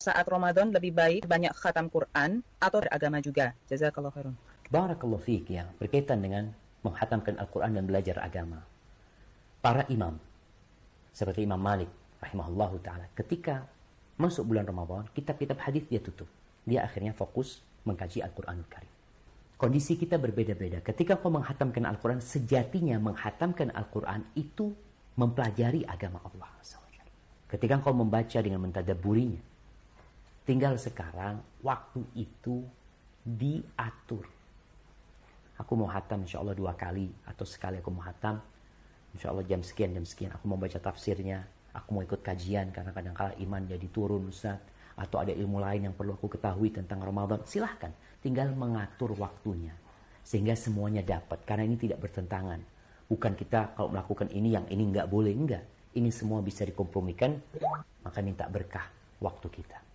saat Ramadan lebih baik banyak khatam Quran atau beragama juga. Jazakallah khairan. Barakallahu fiik ya, berkaitan dengan menghatamkan Al-Quran dan belajar agama. Para imam, seperti Imam Malik, rahimahullahu ta'ala, ketika masuk bulan Ramadan, kitab-kitab hadis dia tutup. Dia akhirnya fokus mengkaji al quran Karim. Kondisi kita berbeda-beda. Ketika kau menghatamkan Al-Quran, sejatinya menghatamkan Al-Quran itu mempelajari agama Allah. Ketika kau membaca dengan mentadaburinya, Tinggal sekarang waktu itu diatur. Aku mau hatam insya Allah dua kali atau sekali aku mau hatam. Insya Allah jam sekian, jam sekian. Aku mau baca tafsirnya. Aku mau ikut kajian karena kadang kala iman jadi turun Ustaz. Atau ada ilmu lain yang perlu aku ketahui tentang Ramadan. Silahkan. Tinggal mengatur waktunya. Sehingga semuanya dapat. Karena ini tidak bertentangan. Bukan kita kalau melakukan ini yang ini nggak boleh. Enggak. Ini semua bisa dikompromikan. Maka minta berkah waktu kita.